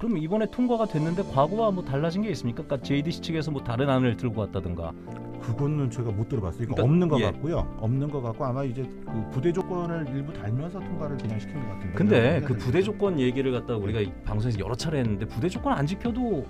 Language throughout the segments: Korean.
그럼 이번에 통과가 됐는데 과거와 뭐 달라진 게 있습니까? 그러니까 JDC 측에서 뭐 다른 안을 들고 왔다든가. 그거는 제가 못 들어봤어요. 그러니까 없는 것 예. 같고요. 없는 것 같고 아마 이제 그 부대 조건을 일부 달면서 통과를 그냥 시킨 것 같은데. 근데 그 부대 조건 얘기를 갖다 가 우리가 방송에서 여러 차례 했는데 부대 조건 안 지켜도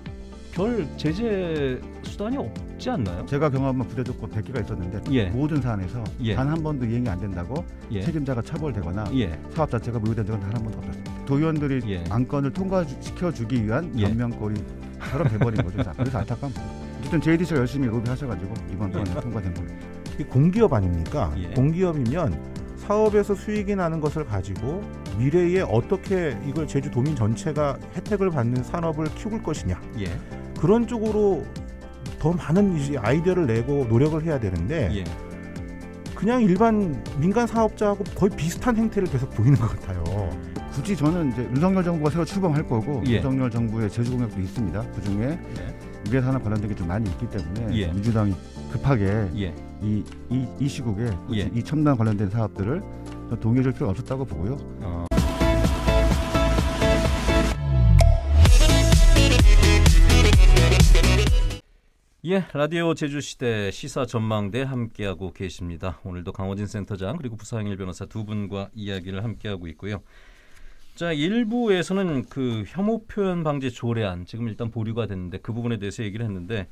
별 제재 수단이 없지 않나요? 제가 경험한 부대조건 100개가 있었는데 예. 모든 사안에서 예. 단한 번도 이행이 안 된다고 예. 책임자가 처벌되거나 예. 사업 자체가 무효된 적은 단 한 번도 없었습니다. 도의원들이 예. 안건을 통과시켜주기 위한 반면거리 예. 바로 돼버린 거죠. 그래서 안타까운 겁니다. 어쨌든 JDC가 열심히 로비하셔가지고 이번 건에 통과된 겁니다. 이게 공기업 아닙니까? 공기업이면 사업에서 수익이 나는 것을 가지고 미래에 어떻게 이걸 제주도민 전체가 혜택을 받는 산업을 키울 것이냐 예. 그런 쪽으로 더 많은 아이디어를 내고 노력을 해야 되는데 예. 그냥 일반 민간 사업자하고 거의 비슷한 행태를 계속 보이는 것 같아요. 굳이 저는 이제 윤석열 정부가 새로 출범할 거고 예. 윤석열 정부의 제주 공약도 있습니다. 그 중에 위 미래 산업 관련된 게 좀 많이 있기 때문에 예. 민주당이 급하게 예. 이, 이, 이 시국에 예. 이 첨단 관련된 사업들을 동의해줄 필요가 없었다고 보고요. 어. 예, 라디오 제주시대 시사 전망대 함께하고 계십니다. 오늘도 강호진 센터장 그리고 부상일 변호사 두 분과 이야기를 함께하고 있고요. 자, 일부에서는 그 혐오 표현 방지 조례안 지금 일단 보류가 됐는데 그 부분에 대해서 얘기를 했는데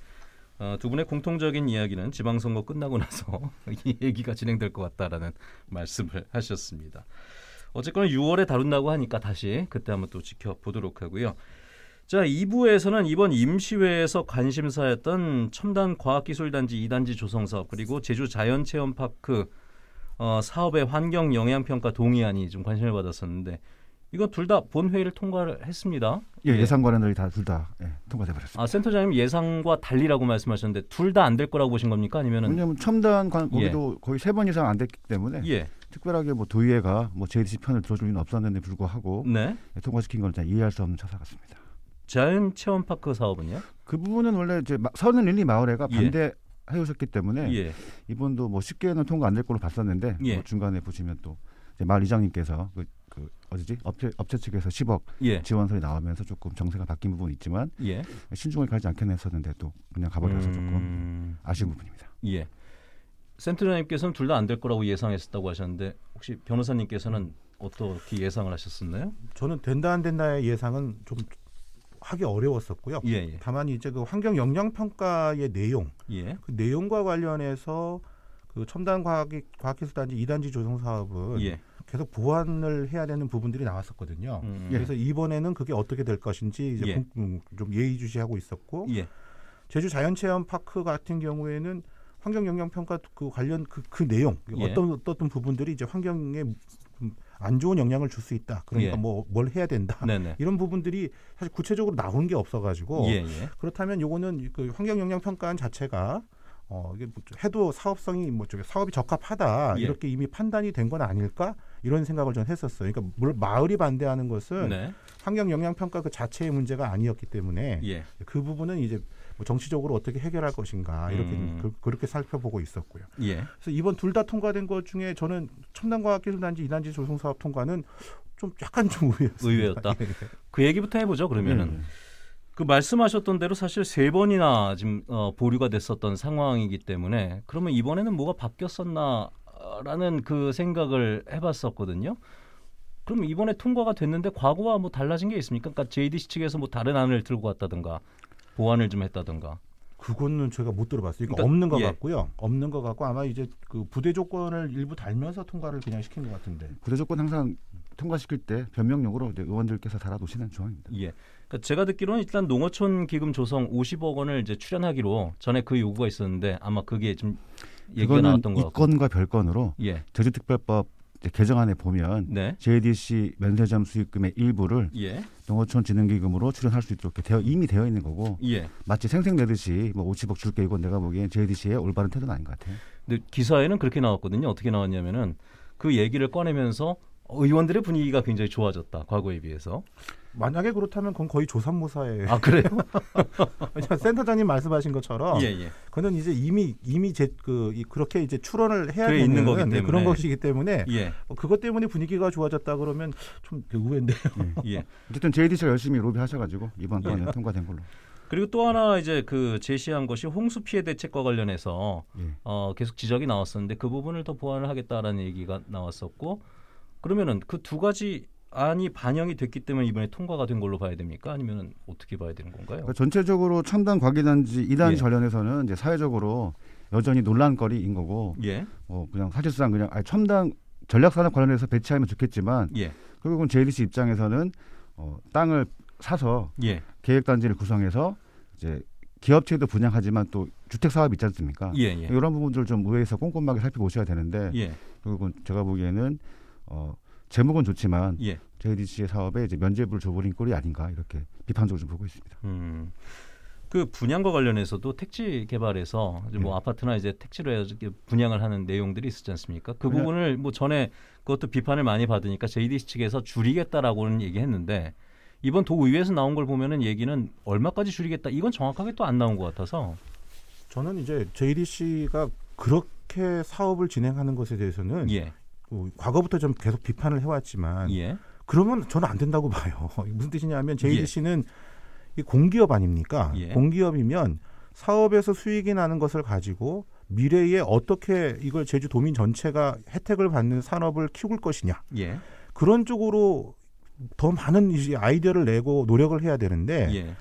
어, 두 분의 공통적인 이야기는 지방선거 끝나고 나서 이 얘기가 진행될 것 같다라는 말씀을 하셨습니다. 어쨌거나 6월에 다룬다고 하니까 다시 그때 한번 또 지켜보도록 하고요. 자, 2부에서는 이번 임시회에서 관심사였던 첨단 과학기술단지 2단지 조성 사업 그리고 제주 자연체험파크 어, 사업의 환경 영향 평가 동의안이 좀 관심을 받았었는데 이거 둘 다 본회의를 통과를 했습니다. 예, 예상과는 다둘 다 예, 통과돼 버렸습니다. 아, 센터장님 예상과 달리라고 말씀하셨는데 둘 다 안 될 거라고 보신 겁니까? 아니면은 왜냐면 첨단 관 예. 거기도 예. 거의 세 번 이상 안 됐기 때문에 예. 특별하게 뭐 도의회가 뭐 JDC 편을 들어줄 리는 없었는데 불구하고 네. 예, 통과시킨 건일 이해할 수 없는 처사 같습니다. 자연 체험파크 사업은요? 그 부분은 원래 이제 서른 릴리 마을회가 반대 예. 해오셨기 때문에 예. 이번도 뭐 쉽게는 통과 안 될 걸로 봤었는데 예. 뭐 중간에 보시면 또 마을 이장님께서 그, 그 어디지 업체 업체 측에서 10억 예. 지원서이 나오면서 조금 정세가 바뀐 부분이 있지만 예. 신중하 가지 않겠나 했었는데 또 그냥 가버려서 음... 조금 아쉬운 부분입니다. 예. 센트리님께서는 둘 다 안 될 거라고 예상했었다고 하셨는데 혹시 변호사님께서는 어떻게 예상을 하셨었나요? 저는 된다 안 된다의 예상은 좀 하기 어려웠었고요. 예, 예. 다만 이제 그 환경 영향 평가의 내용, 예. 그 내용과 관련해서 그 첨단 과학 과학기술단지 2단지 조성 사업은 예. 계속 보완을 해야 되는 부분들이 나왔었거든요. 음, 음. 그래서 예. 이번에는 그게 어떻게 될 것인지 이제 예. 음, 좀 예의주시하고 있었고 제주 자연체험 파크 같은 경우에는 환경 영향 평가 그 관련 그, 그 내용 어떤 어떤 부분들이 이제 환경에 안 좋은 영향을 줄 수 있다. 그러니까 예. 뭐뭘 해야 된다. 네네. 이런 부분들이 사실 구체적으로 나온 게 없어가지고 예예. 예. 그렇다면 요거는 그 환경 영향 평가안 자체가 어 이게 뭐 해도 사업성이 뭐 저기 사업이 적합하다 예. 이렇게 이미 판단이 된 건 아닐까 이런 생각을 전 했었어요. 그러니까 물 마을이 반대하는 것은 네. 환경 영향 평가 그 자체의 문제가 아니었기 때문에 예. 그 부분은 이제 뭐 정치적으로 어떻게 해결할 것인가 이렇게 음. 그, 렇게 살펴보고 있었고요. 예. 그래서 이번 둘 다 통과된 것 중에 저는 첨단과학기술단지 이단지 조성사업 통과는 좀 약간 좀 의외였어요. 의외였다. 예. 그 얘기부터 해보죠. 그러면은. 음. 그 말씀하셨던 대로 사실 세 번이나 지금 어, 보류가 됐었던 상황이기 때문에 그러면 이번에는 뭐가 바뀌었었나라는 그 생각을 해봤었거든요. 그럼 이번에 통과가 됐는데 과거와 뭐 달라진 게 있습니까? 그러니까 JDC 측에서 뭐 다른 안을 들고 왔다든가 보완을 좀 했다던가. 그거는 제가 못 들어봤어요. 그러니까, 그러니까 없는 것 예. 같고요. 없는 것 같고 아마 이제 그 부대 조건을 일부 달면서 통과를 그냥 시킨 것 같은데. 부대 조건 항상 통과시킬 때 변명용으로 의원들께서 달아놓으시는 조항입니다. 예. 그러니까 제가 듣기로는 일단 농어촌 기금 조성 50억 원을 이제 출연하기로 전에 그 요구가 있었는데 아마 그게 좀 얘기가 나왔던 것 같고. 이건과 별건으로 예. 제주특별법 개정안에 보면 네. JDC 면세점 수익금의 일부를 예. 농어촌 진흥기금으로 출연할 수 있도록 되어, 이미 되어 있는 거고 예. 마치 생생 내듯이 뭐 50억 줄게 이건 내가 보기엔 JDC의 올바른 태도는 아닌 것 같아요. 근데 기사에는 그렇게 나왔거든요. 어떻게 나왔냐면은 그 얘기를 꺼내면서 의원들의 분위기가 굉장히 좋아졌다 과거에 비해서 만약에 그렇다면 그건 거의 조선모사에아 그래요? 센터장님 말씀하신 것처럼 예, 예. 그는 이제 이미 이미 제그 그렇게 이제 출원을 해야 되는 있는 거기 때문에. 그런 것이기 때문에 예. 어, 그것 때문에 분위기가 좋아졌다 그러면 좀 의외인데요. 그 예. 예. 어쨌든 JDC가 열심히 로비하셔가지고 이번 예. 번에 통과된 걸로. 그리고 또 하나 이제 그 제시한 것이 홍수 피해 대책과 관련해서 예. 어, 계속 지적이 나왔었는데 그 부분을 더 보완을 하겠다라는 얘기가 나왔었고 그러면은 그 두 가지 안이 반영이 됐기 때문에 이번에 통과가 된 걸로 봐야 됩니까? 아니면 어떻게 봐야 되는 건가요? 그러니까 전체적으로 첨단 과기단지 이단 예. 전련에서는 이제 사회적으로 여전히 논란거리인 거고, 예. 뭐 그냥 사실상 그냥 아니, 첨단 전략산업 관련해서 배치하면 좋겠지만, 예. 결국은 JDC 입장에서는 어, 땅을 사서 예. 계획단지를 구성해서 이제 기업체도 분양하지만 또 주택 사업 이 있지 않습니까? 예, 예. 이런 부분들을 좀 의회에서 꼼꼼하게 살펴보셔야 되는데 예. 결국은 제가 보기에는 어, 제목은 좋지만 예. JDC의 사업에 이제 면죄부를 줘버린 꼴이 아닌가 이렇게 비판적으로 좀 보고 있습니다. 음. 그 분양과 관련해서도 택지 개발에서 네. 뭐 예. 아파트나 이제 택지로 해서 분양을 하는 내용들이 있었지 않습니까? 그 그냥, 부분을 뭐 전에 그것도 비판을 많이 받으니까 JDC 측에서 줄이겠다라고는 얘기했는데 이번 도의회에서 나온 걸 보면은 얘기는 얼마까지 줄이겠다 이건 정확하게 또 안 나온 것 같아서 저는 이제 JDC가 그렇게 사업을 진행하는 것에 대해서는 예. 뭐 과거부터 좀 계속 비판을 해왔지만 예. 그러면 저는 안 된다고 봐요. 무슨 뜻이냐면 JDC는 예. 이 공기업 아닙니까? 예. 공기업이면 사업에서 수익이 나는 것을 가지고 미래에 어떻게 이걸 제주 도민 전체가 혜택을 받는 산업을 키울 것이냐 예. 그런 쪽으로 더 많은 아이디어를 내고 노력을 해야 되는데 예.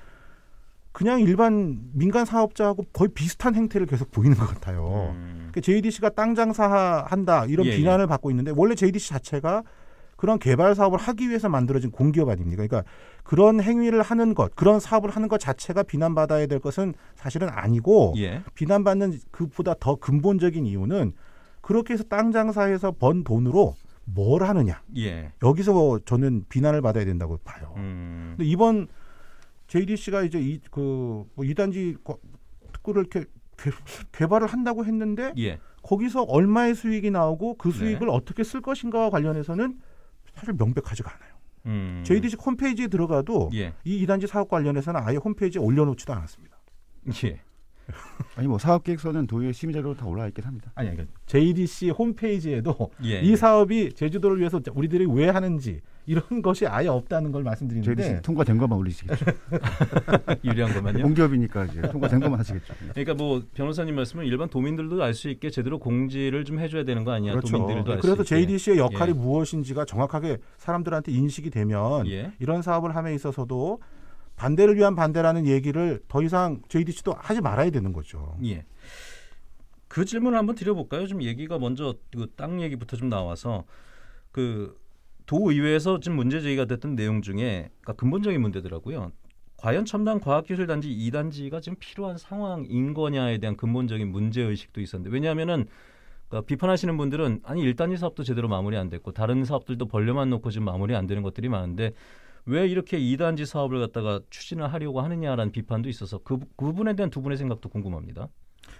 그냥 일반 민간 사업자하고 거의 비슷한 행태를 계속 보이는 것 같아요. 음. 그러니까 JDC가 땅 장사한다 이런 예, 예. 비난을 예. 받고 있는데 원래 JDC 자체가 그런 개발 사업을 하기 위해서 만들어진 공기업 아닙니까? 그러니까 그런 행위를 하는 것, 그런 사업을 하는 것 자체가 비난받아야 될 것은 사실은 아니고 예. 비난받는 그보다 더 근본적인 이유는 그렇게 해서 땅 장사해서 번 돈으로 뭘 하느냐. 예. 여기서 저는 비난을 받아야 된다고 봐요. 음. 근데 이번 JDC가 이제 이, 그, 뭐이단지 특구를 이렇게 개, 개, 발을 한다고 했는데 예. 거기서 얼마의 수익이 나오고 그 네. 수익을 네. 어떻게 쓸 것인가와 관련해서는 사실 명백하지가 않아요. 음. JDC 홈페이지에 들어가도 예. 이 2단지 사업 관련해서는 아예 홈페이지에 올려놓지도 않았습니다. 예. 아니 뭐 사업계획서는 도의 회 심의자료로 다 올라와 있긴 합니다. 아니 그러니까 JDC 홈페이지에도 예, 이 예. 사업이 제주도를 위해서 우리들이 왜 하는지 이런 것이 아예 없다는 걸 말씀드리는데 JDC 통과된 것만 올리시겠죠. 유리한 것만요. 공기업이니까 이제 통과된 것만 하시겠죠. 그러니까 뭐 변호사님 말씀은 일반 도민들도 알 수 있게 제대로 공지를 좀 해줘야 되는 거 아니야? 그렇죠. 도민들도 알 그래서 JDC의 역할이 예. 무엇인지가 정확하게 사람들한테 인식이 되면 예. 이런 사업을 함에 있어서도 반대를 위한 반대라는 얘기를 더 이상 JDC도 하지 말아야 되는 거죠. 예. 그 질문을 한번 드려볼까요? 좀 얘기가 먼저 그땅 얘기부터 좀 나와서 그 도의회에서 지금 문제 제기가 됐던 내용 중에 그러니까 근본적인 문제더라고요. 과연 첨단 과학기술단지 2단지가 지금 필요한 상황인 거냐에 대한 근본적인 문제 의식도 있었는데 왜냐하면은 그러니까 비판하시는 분들은 아니 1단지 사업도 제대로 마무리 안 됐고 다른 사업들도 벌려만 놓고 지금 마무리 안 되는 것들이 많은데 왜 이렇게 이단지 사업을 갖다가 추진을 하려고 하느냐라는 비판도 있어서 그, 그 부분에 대한 두 분의 생각도 궁금합니다.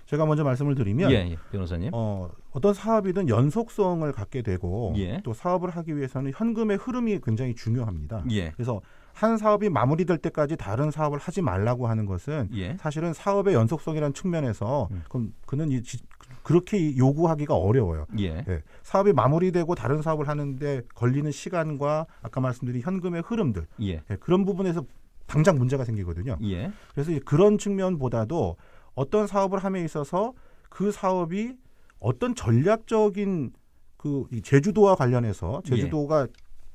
제가 먼저 말씀을 드리면 예, 예, 변호사님 어, 어떤 사업이든 연속성을 갖게 되고 예. 또 사업을 하기 위해서는 현금의 흐름이 굉장히 중요합니다. 예. 그래서 한 사업이 마무리될 때까지 다른 사업을 하지 말라고 하는 것은 예. 사실은 사업의 연속성이라는 측면에서 음. 그럼 그는 이 그렇게 요구하기가 어려워요. 예. 예. 사업이 마무리되고 다른 사업을 하는데 걸리는 시간과 아까 말씀드린 현금의 흐름들 예. 예 그런 부분에서 당장 문제가 생기거든요. 예. 그래서 그런 측면보다도 어떤 사업을 함에 있어서 그 사업이 어떤 전략적인 그 제주도와 관련해서 예. 제주도가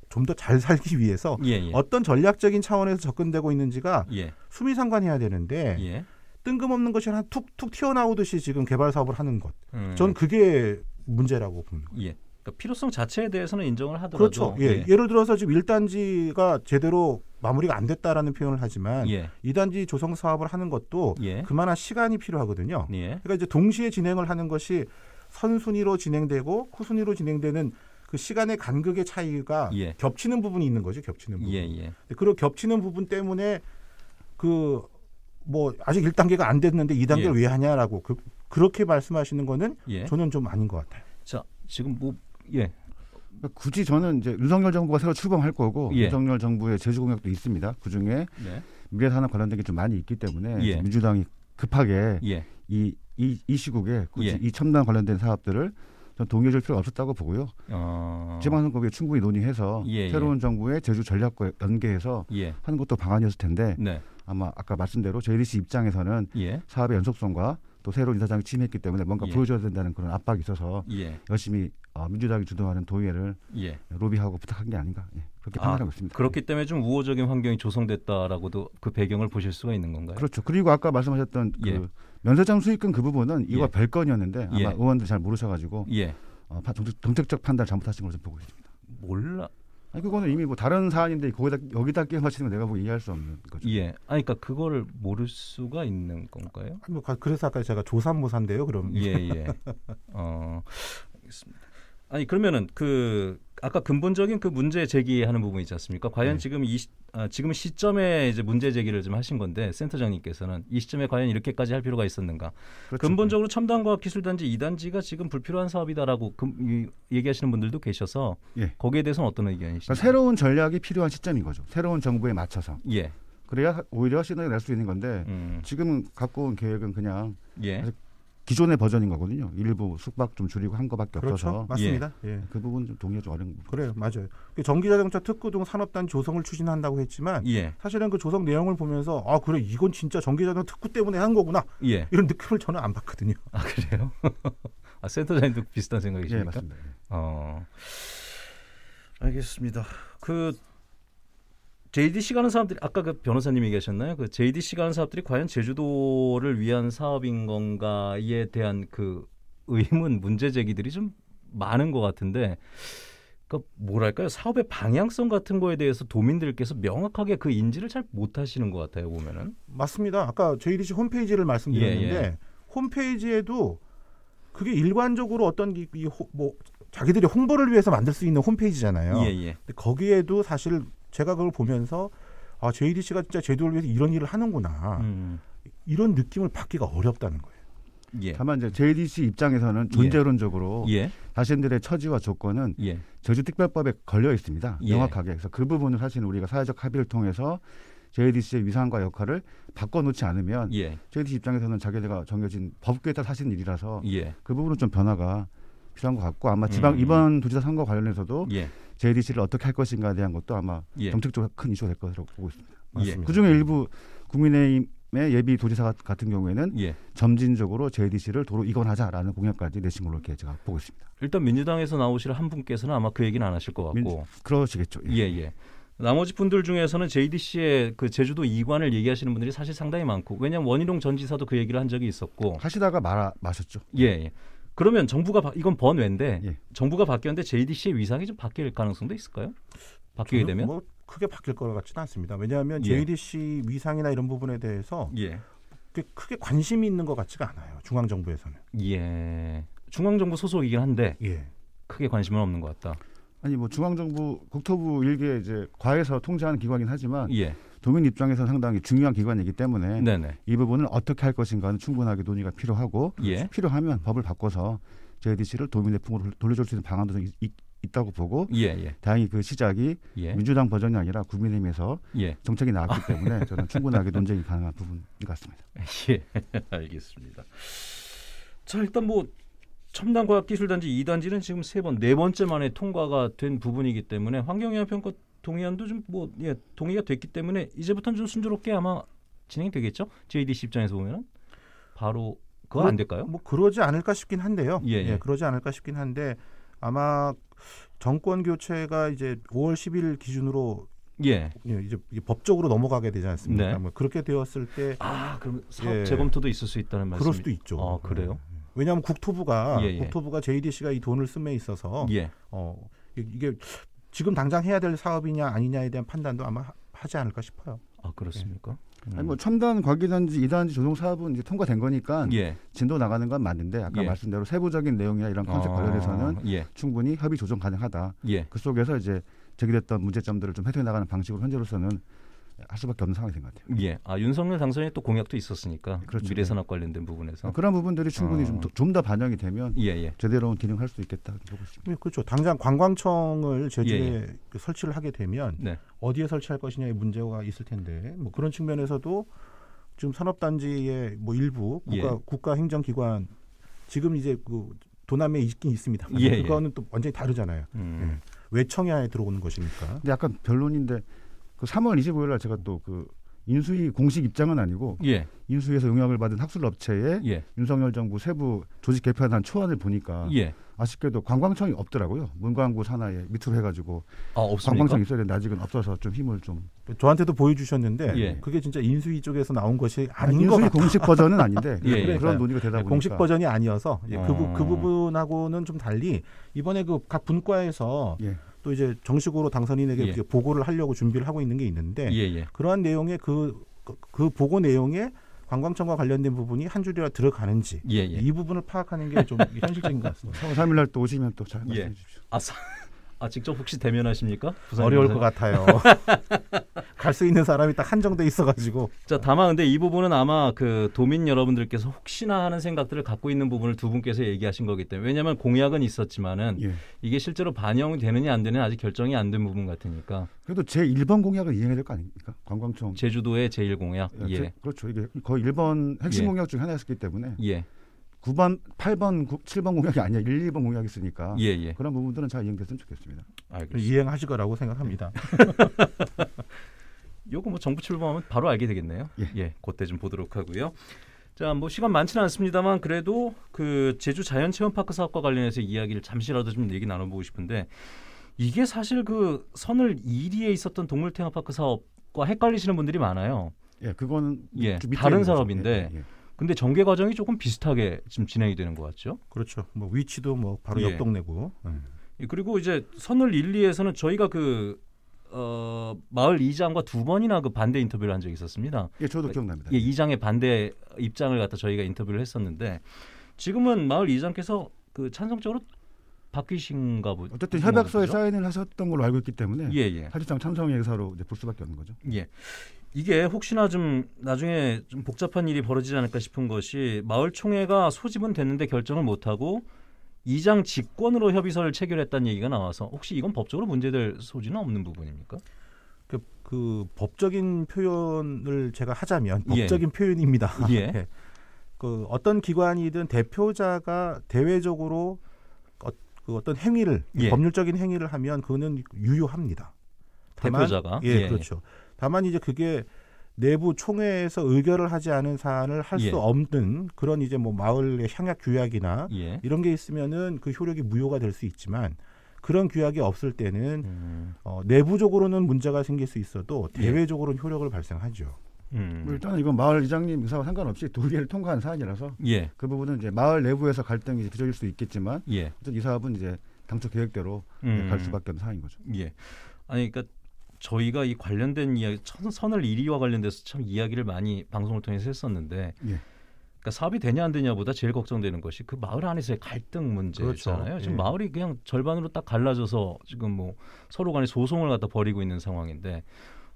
좀 더 잘 살기 위해서 어떤 전략적인 차원에서 접근되고 있는지가 수미상관해야 되는데 뜬금없는 것이 한 툭툭 튀어나오듯이 지금 개발 사업을 하는 것. 음. 전 그게 문제라고 봅니다. 예. 그러니까 필요성 자체에 대해서는 인정을 하더라도 그렇죠. 예. 예. 를 들어서 지금 1단지가 제대로 마무리가 안 됐다라는 표현을 하지만 예. 2단지 조성 사업을 하는 것도 예. 그만한 시간이 필요하거든요. 예. 그러니까 이제 동시에 진행을 하는 것이 선순위로 진행되고 후순위로 진행되는 그 시간의 간극의 차이가 예. 겹치는 부분이 있는 거죠. 겹치는 예, 부분. 예, 예. 그리고 겹치는 부분 때문에 그뭐 아직 1단계가 안 됐는데 2단계를 예. 왜 하냐라고 그, 그렇게 말씀하시는 거는 예. 저는 좀 아닌 것 같아요. 자, 지금 뭐 예. 그러니까 굳이 저는 이제 윤석열 정부가 새로 출범할 거고 예. 윤석열 정부의 제주 공약도 있습니다. 그 중에 네. 미래 산업 관련된 게 좀 많이 있기 때문에 예. 민주당이 급하게 예. 이, 이, 이 시국에 굳이 예. 이 첨단 관련된 사업들을 전 동의해줄 필요 없었다고 보고요. 어... 지방선거에 충분히 논의해서 예, 예. 새로운 예. 정부의 제주 전략과 연계해서 예. 하는 것도 방안이었을 텐데 네. 아마 아까 말씀대로 제리 씨 입장에서는 예. 사업의 연속성과 또 새로운 이사장이 취임했기 때문에 뭔가 예. 보여줘야 된다는 그런 압박이 있어서 예. 열심히 어, 민주당이 주도하는 도의회를 예. 로비하고 부탁한 게 아닌가 예. 그렇게 아, 판단하고 아, 있습니다. 그렇기 예. 때문에 좀 우호적인 환경이 조성됐다라고도 그 배경을 보실 수가 있는 건가요? 그렇죠. 그리고 아까 말씀하셨던 그 면세점 수익금 그 부분은 이거 별건이었는데 아마 의원들 잘 모르셔가지고 어, 정책, 정책적 판단 잘못하신 걸로 보고 있습니다. 몰라 아니 그거는 이미 뭐 다른 사안인데 거기다 여기다 끼워 맞히는 내가 뭐 이해할 수 없는 거죠. 예. 아니 그러니까 그거를 모를 수가 있는 건가요? 뭐 그래서 아까 제가 조산모사인데요. 그럼. 예, 예. 어. 알겠습니다. 아니 그러면은 그 아까 근본적인 그 문제 제기하는 부분 이 있지 않습니까? 과연 네. 지금 이 아, 지금 시점에 이제 문제 제기를 좀 하신 건데 센터장님께서는 이 시점에 과연 이렇게까지 할 필요가 있었는가? 그렇죠. 근본적으로 첨단 과학 기술 단지 이단지가 지금 불필요한 사업이다라고 금, 얘기하시는 분들도 계셔서 예. 거기에 대해서는 어떤 의견이신가요? 그러니까 새로운 전략이 필요한 시점인 거죠. 새로운 정부에 맞춰서. 예. 그래야 오히려 시너지 낼수 있는 건데 음. 지금 갖고 온 계획은 그냥 예. 기존의 버전인 거거든요. 일부 숙박 좀 줄이고 한 거밖에 그렇죠? 없어서 맞습니다. 예. 예. 그 부분 좀 동의가 좀 어려운 부분. 그래요, 맞아요. 그 전기자동차 특구등 산업단 조성을 추진한다고 했지만 예. 사실은 그 조성 내용을 보면서 아 그래 이건 진짜 전기자동차 특구 때문에 한 거구나 예. 이런 느낌을 저는 안 받거든요. 아 그래요? 아, 센터장님도 비슷한 생각이십니까? 네, 예, 맞습니다. 어, 알겠습니다. 그 JDC 가는 사람들이 아까 그 변호사님이 계셨나요? 그 JDC 가는 사업들이 과연 제주도를 위한 사업인 건가에 대한 그 의문 문제 제기들이 좀 많은 것 같은데 그 뭐랄까요 사업의 방향성 같은 거에 대해서 도민들께서 명확하게 그 인지를 잘 못하시는 것 같아요 보면은 맞습니다 아까 JDC 홈페이지를 말씀드렸는데 예, 예. 홈페이지에도 그게 일관적으로 어떤 이, 이, 뭐 자기들이 홍보를 위해서 만들 수 있는 홈페이지잖아요. 예, 예. 근데 거기에도 사실 제가 그걸 보면서 아 JDC가 진짜 제도를 위해서 이런 일을 하는구나 음. 이런 느낌을 받기가 어렵다는 거예요. 예. 다만 이제 JDC 입장에서는 존재론적으로 예. 예. 자신들의 처지와 조건은 예. 저주특별법에 걸려 있습니다. 예. 명확하게 그래서 그 부분을 사실 우리가 사회적 합의를 통해서 JDC의 위상과 역할을 바꿔놓지 않으면 예. JDC 입장에서는 자기네가 정해진 법규에 따라 하신 일이라서 예. 그 부분은 좀 변화가 필요한 것 같고 아마 음. 지방 음. 이번 도지사 선거 관련해서도 예. JDC를 어떻게 할 것인가에 대한 것도 아마 예. 정책적으로 큰 이슈가 될 것으로 보고 있습니다. 예. 맞습니다. 예. 그중에 일부 국민의힘의 예비 도지사 같은 경우에는 예. 점진적으로 JDC를 도로 이관하자라는 공약까지 내신 걸로 이렇게 제가 보고 있습니다. 일단 민주당에서 나오실 한 분께서는 아마 그 얘기는 안 하실 것 같고 민주, 그러시겠죠. 예, 예. 예. 나머지 분들 중에서는 JDC의 그 제주도 이관을 얘기하시는 분들이 사실 상당히 많고 왜냐하면 원희룡 전 지사도 그 얘기를 한 적이 있었고 하시다가 말아 마셨죠. 예. 예. 그러면 정부가 이건 번외인데 예. 정부가 바뀌었는데 JDC의 위상이 좀 바뀔 가능성도 있을까요? 바뀌게 되면 뭐 크게 바뀔 것 같지는 않습니다. 왜냐하면 예. JDC 위상이나 이런 부분에 대해서 예. 크게 관심이 있는 것 같지가 않아요. 중앙 정부에서는. 예. 중앙 정부 소속이긴 한데 예. 크게 관심은 없는 것 같다. 아니 뭐 중앙 정부 국토부 일개 이제 과에서 통제하는 기관이긴 하지만 예. 도민 입장에서 상당히 중요한 기관이기 때문에 네네. 이 부분을 어떻게 할 것인가는 충분하게 논의가 필요하고 예. 필요하면 법을 바꿔서 JDC를 도민의 품으로 돌려줄 수 있는 방안도 있, 있다고 보고 예, 예. 다행히 그 시작이 예. 민주당 버전이 아니라 국민의힘에서 예. 정책이 나왔기 때문에 저는 충분하게 논쟁이 가능한 부분 같습니다. 예, 알겠습니다. 자 일단 뭐 첨단과학기술단지 2단지는 지금 세 번, 네 번째 만에 통과가 된 부분이기 때문에 환경영향평가 동의안도 좀뭐 예, 동의가 됐기 때문에 이제부터는 좀 순조롭게 아마 진행이 되겠죠. JDC 입장에서 보면은 바로 그거 뭐, 안 될까요? 뭐 그러지 않을까 싶긴 한데요. 예, 예. 예, 그러지 않을까 싶긴 한데 아마 정권 교체가 이제 5월 10일 기준으로 예. 예 이제 법적으로 넘어가게 되지 않습니까? 네. 뭐 그렇게 되었을 때 아, 그럼 사업 예. 재검토도 있을 수 있다는 말씀. 그럴 수도 있죠. 아, 그래요? 네. 왜냐하면 국토부가 예예. 국토부가 JDC가 이 돈을 쓰에 있어서 예. 어 이게 지금 당장 해야 될 사업이냐 아니냐에 대한 판단도 아마 하지 않을까 싶어요. 아 그렇습니까? 예. 음. 아니 뭐 첨단 과기단지 이단지 조성 사업은 이제 통과된 거니까 예. 진도 나가는 건 맞는데 아까 예. 말씀대로 세부적인 내용이나 이런 컨셉 아, 관련해서는 예. 충분히 협의 조정 가능하다. 예. 그 속에서 이제 제기됐던 문제점들을 좀 해소해 나가는 방식으로 현재로서는 할 수밖에 없는 상황인 것 같아요. 예. 아 윤석열 당선인 또 공약도 있었으니까 그렇죠. 미래산업 관련된 부분에서 아, 그런 부분들이 충분히 어. 좀좀 반영이 되면 예, 예. 제대로 딜링할 수 있겠다 보고 있습니다. 예, 그렇죠. 당장 관광청을 제주에 예, 예. 그 설치를 하게 되면 네. 어디에 설치할 것이냐의 문제가 있을 텐데 뭐 그런 측면에서도 지금 산업단지의 뭐 일부 국가 예. 국가 행정기관 지금 이제 그 도남에 있긴 있습니다. 예, 그거는 또 완전히 다르잖아요. 음. 왜 청야에 들어오는 것이니까. 근데 약간 변론인데 그 3월 25일 날 제가 또 그 인수위 공식 입장은 아니고 예. 인수위에서 용역을 받은 학술업체에 예. 윤석열 정부 세부 조직 개편안 초안을 보니까 예. 아쉽게도 관광청이 없더라고요. 문광구 산하에 밑으로 해가지고 아, 관광청 있어야 되는데 아직은 없어서 좀 힘을 좀 저한테도 보여주셨는데 예. 그게 진짜 인수위 쪽에서 나온 것이 아닌 아 인수위 공식 버전은 아닌데 예, 그런 그 논의가 되다 보니까 공식 버전이 아니어서 예, 그, 그 아. 부분하고는 좀 달리 이번에 그 각 분과에서 예. 또 이제 정식으로 당선인에게 예. 보고를 하려고 준비를 하고 있는 게 있는데 예예. 예. 그러한 내용의 그, 그 보고 내용에 관광청과 관련된 부분이 한 줄이라 들어가는지 예예. 예. 이 부분을 파악하는 게 좀 현실적인 것 같습니다. 3일 날 또 오시면 또잘 예. 말씀해 예. 주십시오. 아, 사, 아 직접 혹시 대면하십니까? 어려울 것 같아요. 갈수 있는 사람이 딱 한정돼 있어가지고. 자 다만 근데 이 부분은 아마 그 도민 여러분들께서 혹시나 하는 생각들을 갖고 있는 부분을 두 분께서 얘기하신 거기 때문에 왜냐하면 공약은 있었지만은 예. 이게 실제로 반영되느냐 안 되느냐 아직 결정이 안 된 부분 같으니까. 그래도 제 1번 공약을 이행해야 될 거 아닙니까? 관광청. 제주도의 제 1공약. 예, 예. 제, 그렇죠. 이게 거의 1번 핵심 예. 공약 중 하나였기 때문에. 예. 9번, 8번, 9, 7번 공약이 아니야 1, 2번 공약이 있으니까 예, 예. 그런 부분들은 잘 이행됐으면 좋겠습니다. 알겠습니다. 이행하실 거라고 생각합니다. 요거 뭐 정부 출범하면 바로 알게 되겠네요. 예, 예 그때 좀 보도록 하고요. 자, 뭐 시간 많지는 않습니다만 그래도 그 제주 자연 체험파크 사업과 관련해서 이야기를 잠시라도 좀 얘기 나눠보고 싶은데 이게 사실 그 선을 1위에 있었던 동물 테마파크 사업과 헷갈리시는 분들이 많아요. 예, 그거는 예, 다른 사업인데. 예, 예, 예. 근데 전개 과정이 조금 비슷하게 지금 진행이 되는 것 같죠? 그렇죠. 뭐 위치도 뭐 바로 예. 옆 동네고. 음. 그리고 이제 선을 1, 2에서는 저희가 그 어, 마을 이장과 두 번이나 그 반대 인터뷰를 한 적이 있었습니다. 예, 저도 기억납니다. 예, 이장의 반대 입장을 갖다 저희가 인터뷰를 했었는데 지금은 마을 이장께서 그 찬성적으로 바뀌신가 보죠. 어쨌든 협약서에 사인을 하셨던 걸로 알고 있기 때문에 예, 예. 사실상 참석의 사로 이제 볼 수밖에 없는 거죠. 예. 이게 혹시나 좀 나중에 좀 복잡한 일이 벌어지지 않을까 싶은 것이 마을 총회가 소집은 됐는데 결정을 못 하고 이장 직권으로 협의서를 체결했다는 얘기가 나와서 혹시 이건 법적으로 문제될 소지는 없는 부분입니까? 그, 그 법적인 표현을 제가 하자면 예. 법적인 예. 표현입니다. 예. 네. 그 어떤 기관이든 대표자가 대외적으로 어, 그 어떤 행위를 예. 법률적인 행위를 하면 그거는 유효합니다. 다만, 대표자가 예, 예, 그렇죠. 다만 이제 그게 내부 총회에서 의결을 하지 않은 사안을 할수 예. 없는 그런 이제 뭐 마을의 향약 규약이나 예. 이런 게 있으면은 그 효력이 무효가 될 수 있지만 그런 규약이 없을 때는 음. 어, 내부적으로는 문제가 생길 수 있어도 예. 대외적으로는 효력을 발생하죠. 음. 일단 이건 마을 이장님 의사와 상관없이 도의회를 통과한 사안이라서 예. 그 부분은 이제 마을 내부에서 갈등이 빚어질 수 있겠지만 예. 어쨌이 사업은 이제 당초 계획대로 음. 갈 수밖에 없는 사안인 거죠. 예. 아니 그러니까 저희가 이 관련된 이야기 선을 1위와 관련돼서 참 이야기를 많이 방송을 통해서 했었는데 예. 그러니까 사업이 되냐 안 되냐보다 제일 걱정되는 것이 그 마을 안에서의 갈등 문제잖아요. 그렇죠. 지금 예. 마을이 그냥 절반으로 딱 갈라져서 지금 뭐 서로 간에 소송을 갖다 벌이고 있는 상황인데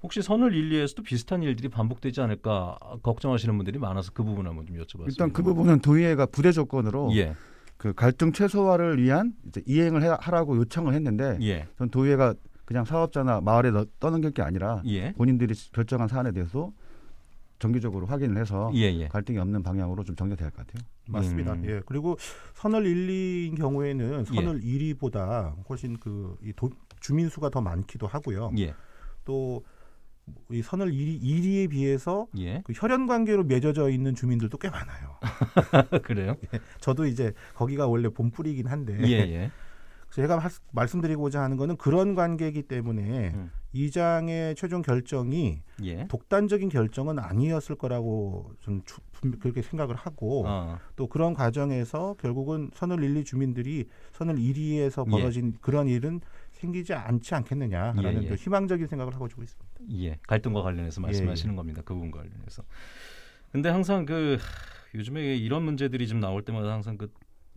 혹시 선을 1, 위에서도 비슷한 일들이 반복되지 않을까 걱정하시는 분들이 많아서 그 부분 한번 좀 여쭤봤습니다. 일단 그 부분은 도의회가 부대 조건으로 예. 그 갈등 최소화를 위한 이제 이행을 하라고 요청을 했는데 예. 전 도의회가 그냥 사업자나 마을에 떠넘길 게 아니라 예. 본인들이 결정한 사안에 대해서 정기적으로 확인을 해서 예예. 예. 갈등이 없는 방향으로 좀정리가될것 같아요. 맞습니다. 음. 예. 그리고 선을 1, 2인 경우에는 예. 선을 예. 1위보다 훨씬 그이 주민 수가 더 많기도 하고요. 예. 또이 선을 1위, 1위에 비해서 예. 그 혈연 관계로 맺어져 있는 주민들도 꽤 많아요. 그래요? 예. 저도 이제 거기가 원래 본뿌리긴 한데 예, 제가 하, 말씀드리고자 하는 거는 그런 관계이기 때문에 음. 이장의 최종 결정이 예. 독단적인 결정은 아니었을 거라고 좀 주, 그렇게 생각을 하고 어. 또 그런 과정에서 결국은 선을 일2 주민들이 선을 일위에서 예. 벌어진 예. 그런 일은 생기지 않지 않겠느냐라는 예, 예, 또 희망적인 생각을 하고 주고 있습니다. 예, 갈등과 관련해서 말씀하시는 예, 겁니다. 그 부분과 관련해서. 근데 항상 그 요즘에 이런 문제들이 좀 나올 때마다 항상 그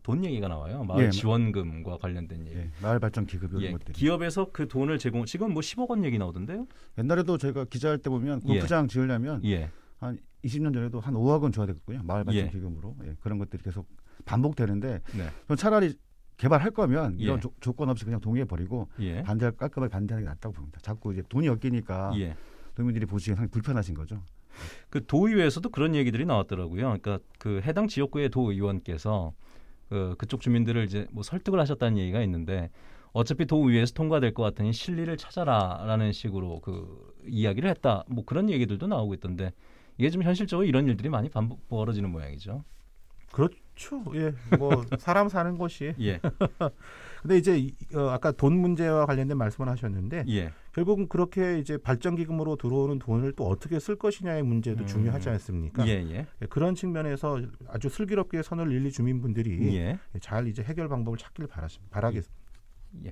돈 얘기가 나와요. 마을 예. 지원금과 관련된 얘기. 예. 마을 발전 기금 이런 예. 것들. 기업에서 그 돈을 제공. 지금 뭐 10억 원 얘기 나오던데요? 옛날에도 저희가 기자할 때 보면 골프장 예. 지으려면 예. 한 20년 전에도 한 5억 원 줘야 되거든요 마을 발전 예. 기금으로 예, 그런 것들이 계속 반복되는데 네. 전 차라리 개발할 거면 이런 조, 건 없이 그냥 동의해 버리고 반대할 깔끔하게 반대하는 게 낫다고 봅니다. 자꾸 이제 돈이 엮이니까 도민들이 보시기에 상당히 불편하신 거죠. 그 도의회에서도 그런 얘기들이 나왔더라고요. 그러니까 그 해당 지역구의 도의원께서 그 그쪽 주민들을 이제 뭐 설득을 하셨다는 얘기가 있는데 어차피 도의회에서 통과될 것 같으니 실리를 찾아라라는 식으로 그 이야기를 했다. 뭐 그런 얘기들도 나오고 있던데 이게 좀 현실적으로 이런 일들이 많이 반복 벌어지는 모양이죠. 그렇죠. 예. 뭐 사람 사는 곳이 예. 근데 이제 이, 어, 아까 돈 문제와 관련된 말씀을 하셨는데 예. 결국은 그렇게 이제 발전 기금으로 들어오는 돈을 또 어떻게 쓸 것이냐의 문제도 음. 중요하지 않습니까? 예, 예. 예 그런 측면에서 아주 슬기롭게 선을 일리 주민분들이 예. 예 잘 이제 해결 방법을 찾기를 바라겠습니다. 예. 예.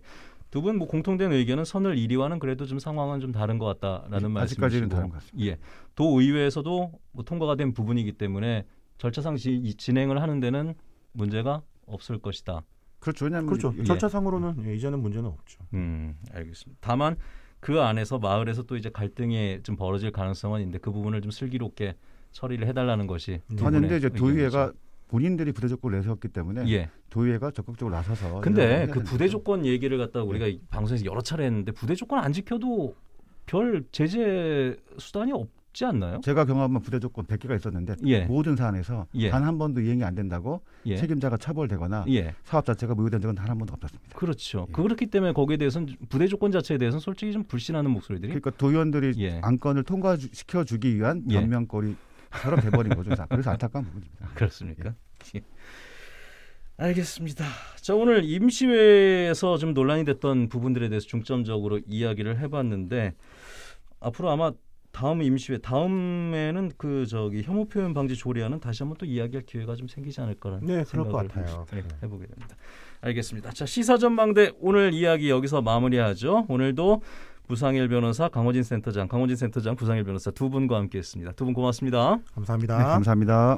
두 분 뭐 공통된 의견은 선을 1위와는 그래도 좀 상황은 좀 다른 것 같다라는 말씀이시고 아직까지는 다른 것 같습니다. 예, 도의회에서도 뭐 통과가 된 부분이기 때문에 절차상 지, 진행을 하는 데는 문제가 없을 것이다. 그렇죠. 왜냐하면 그렇죠. 절차상으로는 예. 예, 이제는 문제는 없죠. 음, 알겠습니다. 다만 그 안에서 마을에서 또 이제 갈등이 좀 벌어질 가능성은 있는데 그 부분을 좀 슬기롭게 처리를 해달라는 것이 하는데 이제 도의회가 본인들이 부대 조건을 내세웠기 때문에 예. 도의회가 적극적으로 나서서 근데 그 부대 조건 얘기를 갖다가 우리가 네. 방송에서 여러 차례 했는데 부대 조건 안 지켜도 별 제재 수단이 없 없지 않나요? 제가 경험한 부대 조건 100개가 있었는데 예. 모든 사안에서 예. 단한 번도 이행이 안 된다고 예. 책임자가 처벌되거나 예. 사업 자체가 무효된 적은 단 한 번도 없었습니다. 그렇죠. 예. 그렇기 때문에 거기에 대해서는 부대 조건 자체에 대해서는 솔직히 좀 불신하는 목소리들이 그러니까 도의원들이 예. 안건을 통과시켜 주기 위한 변명거리처럼 돼버린 거죠. 그래서 안타까운 부분입니다. 그렇습니까? 알겠습니다. 자 오늘 임시회에서 좀 논란이 됐던 부분들에 대해서 중점적으로 이야기를 해봤는데 앞으로 아마 다음 임시회 다음에는 그 저기 혐오 표현 방지 조례안은 다시 한번 또 이야기할 기회가 좀 생기지 않을까라는 네, 생각을 같아요. 네. 네. 해보게 됩니다. 알겠습니다. 자 시사 전망대 오늘 이야기 여기서 마무리하죠. 오늘도 부상일 변호사, 강호진 센터장, 강호진 센터장, 부상일 변호사 두 분과 함께했습니다. 두 분 고맙습니다. 감사합니다. 네, 감사합니다.